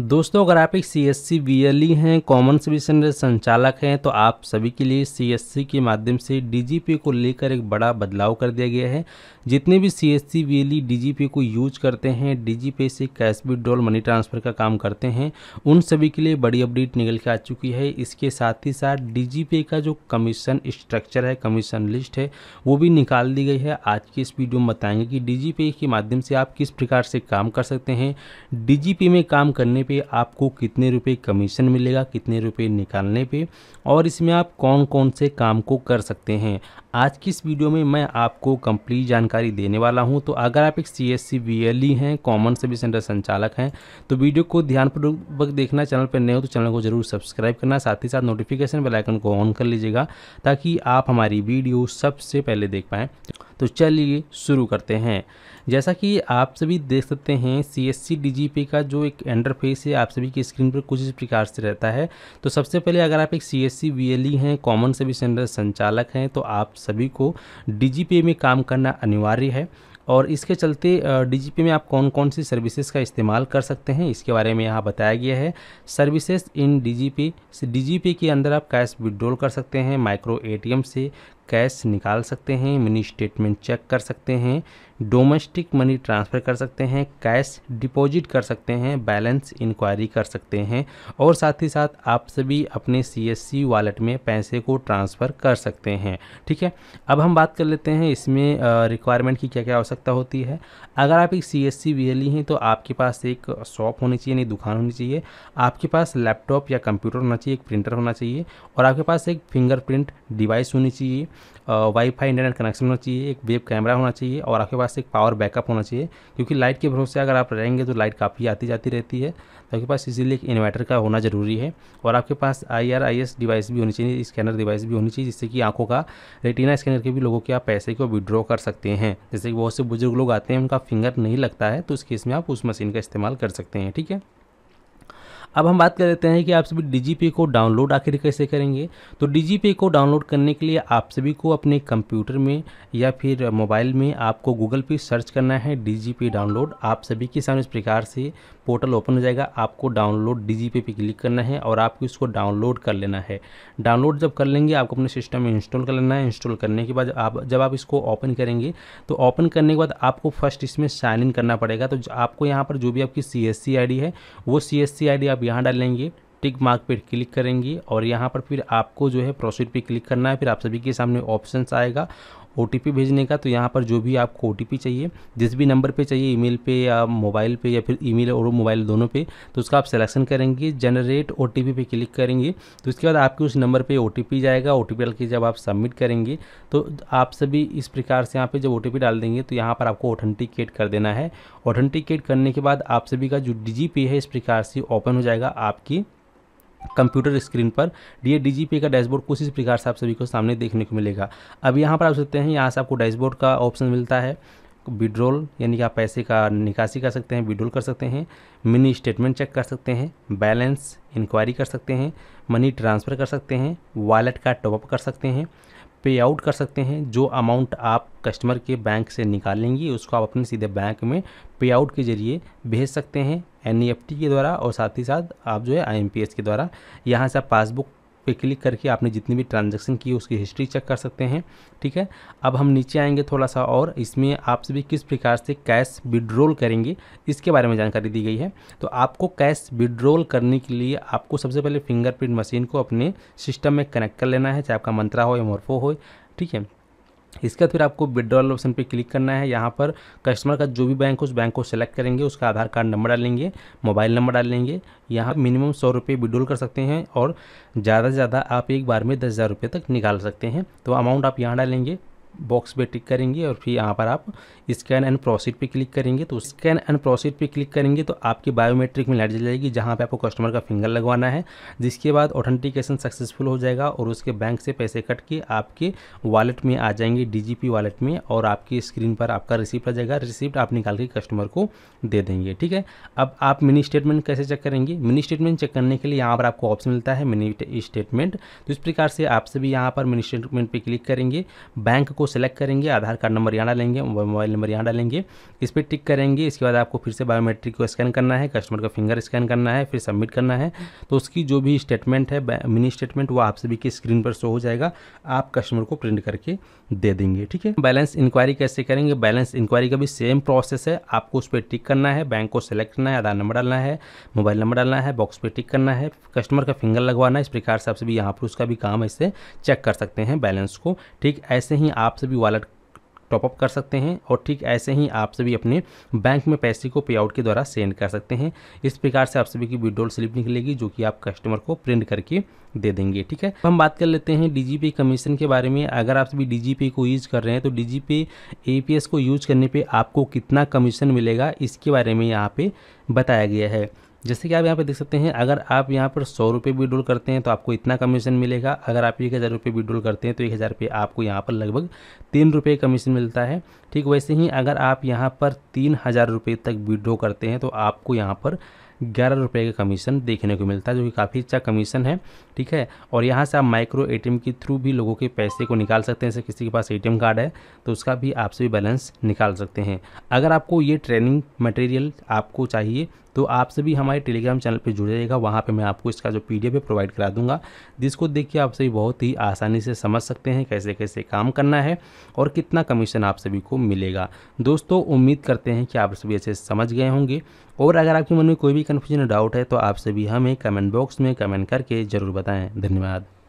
दोस्तों अगर आप एक C S C B L E हैं कॉमन सर्विस संचालक हैं तो आप सभी के लिए सी एस सी के माध्यम से डी जी पी को लेकर एक बड़ा बदलाव कर दिया गया है जितने भी C S C B L E D G P को यूज करते हैं डी जी पे से कैश विड्रॉल मनी ट्रांसफ़र का काम करते हैं उन सभी के लिए बड़ी अपडेट निकल के आ चुकी है इसके साथ ही साथ डी जी पे का जो कमीशन स्ट्रक्चर है कमीशन लिस्ट है वो भी निकाल दी गई है आज की इस वीडियो में बताएंगे कि डी जी पे के माध्यम से आप किस प्रकार से काम कर सकते हैं डी जी पे में काम करने करने पे आपको कितने रुपए कमीशन मिलेगा कितने रुपए निकालने पे और इसमें आप कौन कौन से काम को कर सकते हैं आज की इस वीडियो में मैं आपको कंप्लीट जानकारी देने वाला हूं तो अगर आप एक सी एस e हैं कॉमन सर्विस सेंटर संचालक हैं तो वीडियो को ध्यानपूर्वक देखना चैनल पर नए हो तो चैनल को जरूर सब्सक्राइब करना साथ ही साथ नोटिफिकेशन बेलाइकन को ऑन कर लीजिएगा ताकि आप हमारी वीडियो सबसे पहले देख पाएँ तो चलिए शुरू करते हैं जैसा कि आप सभी देख सकते हैं सी S C D G pay का जो एक एंटरफेस है आप सभी की स्क्रीन पर कुछ इस प्रकार से रहता है तो सबसे पहले अगर आप एक C S C V L E हैं कॉमन सर्विस सेंटर संचालक हैं तो आप सभी को डी जी पे में काम करना अनिवार्य है और इसके चलते डी में आप कौन कौन सी सर्विसेज का इस्तेमाल कर सकते हैं इसके बारे में यहाँ बताया गया है सर्विसेज इन डी जी के अंदर आप कैश विड्रॉल कर सकते हैं माइक्रो एटीएम से कैश निकाल सकते हैं मिनी स्टेटमेंट चेक कर सकते हैं डोमेस्टिक मनी ट्रांसफ़र कर सकते हैं कैश डिपॉजिट कर सकते हैं बैलेंस इंक्वायरी कर सकते हैं और साथ ही साथ आप सभी अपने सी वॉलेट में पैसे को ट्रांसफ़र कर सकते हैं ठीक है अब हम बात कर लेते हैं इसमें रिक्वायरमेंट की क्या क्या आवश्यकता होती है अगर आप एक सी एस सी हैं तो आपके पास एक शॉप होनी चाहिए यानी दुकान होनी चाहिए आपके पास लैपटॉप या कंप्यूटर होना चाहिए एक प्रिंटर होना चाहिए और आपके पास एक फिंगरप्रिंट डिवाइस होनी चाहिए वाईफाई इंटरनेट कनेक्शन होना चाहिए एक वेब कैमरा होना चाहिए और आपके पास एक पावर बैकअप होना चाहिए क्योंकि लाइट के भरोसे अगर आप रहेंगे तो लाइट काफ़ी आती जाती रहती है तो आपके पास इसीलिए एक इन्वर्टर का होना ज़रूरी है और आपके पास I R I S device भी होनी चाहिए स्कैनर डिवाइस भी होनी चाहिए जिससे कि आंखों का रेटिना स्कैनर के भी लोगों के आप पैसे को विड्रॉ कर सकते हैं जैसे कि बहुत से बुजुर्ग लोग आते हैं उनका फिंगर नहीं लगता है तो उस केस में आप उस मशीन का इस्तेमाल कर सकते हैं ठीक है अब हम बात कर लेते हैं कि आप सभी डी को डाउनलोड आखिर कैसे करेंगे तो डी को डाउनलोड करने के लिए आप सभी को अपने कंप्यूटर में या फिर मोबाइल में आपको गूगल पे सर्च करना है डी डाउनलोड आप सभी के सामने इस प्रकार से पोर्टल ओपन हो जाएगा आपको डाउनलोड डी पे क्लिक करना है और आपको इसको डाउनलोड कर लेना है डाउनलोड जब कर लेंगे आपको अपने सिस्टम में इंस्टॉल कर लेना है इंस्टॉल करने के बाद आप जब आप इसको ओपन करेंगे तो ओपन करने के बाद आपको फर्स्ट इसमें साइन इन करना पड़ेगा तो आपको यहाँ पर जो भी आपकी सी एस है वो सी एस आप आप यहाँ डालेंगे टिक मार्क पर क्लिक करेंगे और यहाँ पर फिर आपको जो है प्रोसीड पे क्लिक करना है फिर आप सभी के सामने ऑप्शंस आएगा ओ भेजने का तो यहाँ पर जो भी आपको ओ चाहिए जिस भी नंबर पर चाहिए ईमेल पे या मोबाइल पे या फिर ईमेल और मोबाइल दोनों पे तो उसका आप सिलेक्शन करेंगे जनरेट ओ पे क्लिक करेंगे तो उसके बाद आपके उस नंबर पर ओ जाएगा ओ टी के जब आप सबमिट करेंगे तो आप सभी इस प्रकार से यहाँ पर जब ओ डाल देंगे तो यहाँ पर आपको ऑथेंटिकेट कर देना है ऑथेंटिकेट करने के बाद आप सभी का जो डी है इस प्रकार से ओपन हो जाएगा आपकी कंप्यूटर स्क्रीन पर डी डीजीपी का डैशबोर्ड कुछ इस प्रकार से आप सभी को सामने देखने को मिलेगा अब यहाँ पर आप सकते हैं यहाँ से आपको डैशबोर्ड का ऑप्शन मिलता है विड्रोल यानी कि आप पैसे का निकासी कर सकते हैं विड्रोल कर सकते हैं मिनी स्टेटमेंट चेक कर सकते हैं बैलेंस इंक्वायरी कर सकते हैं मनी ट्रांसफ़र कर सकते हैं वॉलेट का टॉपअप कर सकते हैं पे आउट कर सकते हैं जो अमाउंट आप कस्टमर के बैंक से निकालेंगी उसको आप अपने सीधे बैंक में पे आउट के जरिए भेज सकते हैं एन e के द्वारा और साथ ही साथ आप जो है आई के द्वारा यहाँ से आप पासबुक पे क्लिक करके आपने जितनी भी ट्रांजैक्शन की उसकी हिस्ट्री चेक कर सकते हैं ठीक है अब हम नीचे आएंगे थोड़ा सा और इसमें आप सभी किस प्रकार से कैश विड्रोल करेंगे इसके बारे में जानकारी दी गई है तो आपको कैश विड्रोल करने के लिए आपको सबसे पहले फिंगरप्रिंट मशीन को अपने सिस्टम में कनेक्ट कर लेना है चाहे आपका मंत्रा हो या मोरफो हो ठीक है इसके बाद फिर आपको विड्रॉल ऑप्शन पे क्लिक करना है यहाँ पर कस्टमर का जो भी बैंक उस बैंक को सेलेक्ट करेंगे उसका आधार कार्ड नंबर डालेंगे मोबाइल नंबर डालेंगे यहाँ मिनिमम सौ रुपये विड्रॉल कर सकते हैं और ज़्यादा से ज़्यादा आप एक बार में दस हज़ार रुपये तक निकाल सकते हैं तो अमाउंट आप यहाँ डालेंगे बॉक्स पे टिक करेंगे और फिर यहाँ पर आप स्कैन एंड प्रोसीड पे क्लिक करेंगे तो स्कैन एंड प्रोसीड पे क्लिक करेंगे तो आपकी बायोमेट्रिक में लाइट जल जाएगी जहाँ पे आपको कस्टमर का फिंगर लगवाना है जिसके बाद ऑथेंटिकेशन सक्सेसफुल हो जाएगा और उसके बैंक से पैसे कट के आपके वॉलेट में आ जाएंगे डीजीपी वॉलेट में और आपकी स्क्रीन पर आपका रिसिप्ट आ जाएगा रिसिप्ट आप निकाल के कस्टमर को दे देंगे ठीक है अब आप मिनी स्टेटमेंट कैसे चेक करेंगे मिनी स्टेटमेंट चेक करने के लिए यहाँ पर आपको ऑप्शन मिलता है मिनी स्टेटमेंट तो इस प्रकार से आप सभी यहाँ पर मिनी स्टेटमेंट पर क्लिक करेंगे बैंक को को सिलेक्ट करेंगे आधार कार्ड नंबर यहाँ डालेंगे मोबाइल नंबर यहाँ डालेंगे इस पर टिक करेंगे इसके बाद आपको फिर से बायोमेट्रिक को स्कैन करना है कस्टमर का फिंगर स्कैन करना है फिर सबमिट करना है तो उसकी जो भी स्टेटमेंट है मिनी स्टेटमेंट वो आप सभी के स्क्रीन पर शो हो जाएगा आप कस्टमर को प्रिंट करके दे देंगे ठीक है बैलेंस इंक्वायरी कैसे करेंगे बैलेंस इंक्वायरी का भी सेम प्रोसेस है आपको उस पर टिक करना है बैंक को सेलेक्ट करना है आधार नंबर डालना है मोबाइल नंबर डालना है बॉक्स पर टिक करना है कस्टमर का फिंगर लगवाना है इस प्रकार से आप सभी यहाँ पर उसका भी काम ऐसे चेक कर सकते हैं बैलेंस को ठीक ऐसे ही आप आप सभी वॉलेट टॉपअप कर सकते हैं और ठीक ऐसे ही आप सभी अपने बैंक में पैसे को पे आउट के द्वारा सेंड कर सकते हैं इस प्रकार से आप सभी की विड्रोल स्लिप निकलेगी जो कि आप कस्टमर को प्रिंट करके दे देंगे ठीक है हम बात कर लेते हैं डीजीपी कमीशन के बारे में अगर आप सभी डीजीपी को यूज कर रहे हैं तो डीजीपी एपीएस को यूज करने पर आपको कितना कमीशन मिलेगा इसके बारे में यहाँ पे बताया गया है जैसे कि आप यहाँ पे देख सकते हैं अगर आप यहाँ पर सौ रुपये विड्रोल करते हैं तो आपको इतना कमीशन मिलेगा अगर आप एक हज़ार रुपये विड्रोल करते हैं तो एक हज़ार रुपये आपको यहाँ पर लगभग तीन रुपये कमीशन मिलता है ठीक वैसे ही अगर आप यहाँ पर तीन हज़ार रुपये तक विड्रो करते हैं तो आपको यहाँ पर ग्यारह रुपये का कमीशन देखने को मिलता है जो कि काफ़ी अच्छा कमीशन है ठीक है और यहाँ से आप माइक्रो ए के थ्रू भी लोगों के पैसे को निकाल सकते हैं जैसे किसी के पास ए कार्ड है तो उसका भी आपसे भी बैलेंस निकाल सकते हैं अगर आपको ये ट्रेनिंग मटेरियल आपको चाहिए तो आपसे भी हमारे टेलीग्राम चैनल पर जुड़ जाएगा वहाँ पर मैं आपको इसका जो पी है प्रोवाइड करा दूंगा जिसको देख के आप सभी बहुत ही आसानी से समझ सकते हैं कैसे कैसे काम करना है और कितना कमीशन आप सभी को मिलेगा दोस्तों उम्मीद करते हैं कि आप सभी अच्छे समझ गए होंगे और अगर आपके मन में कोई भी कन्फ्यूजन डाउट है तो आपसे भी हमें कमेंट बॉक्स में कमेंट करके ज़रूर बताएं धन्यवाद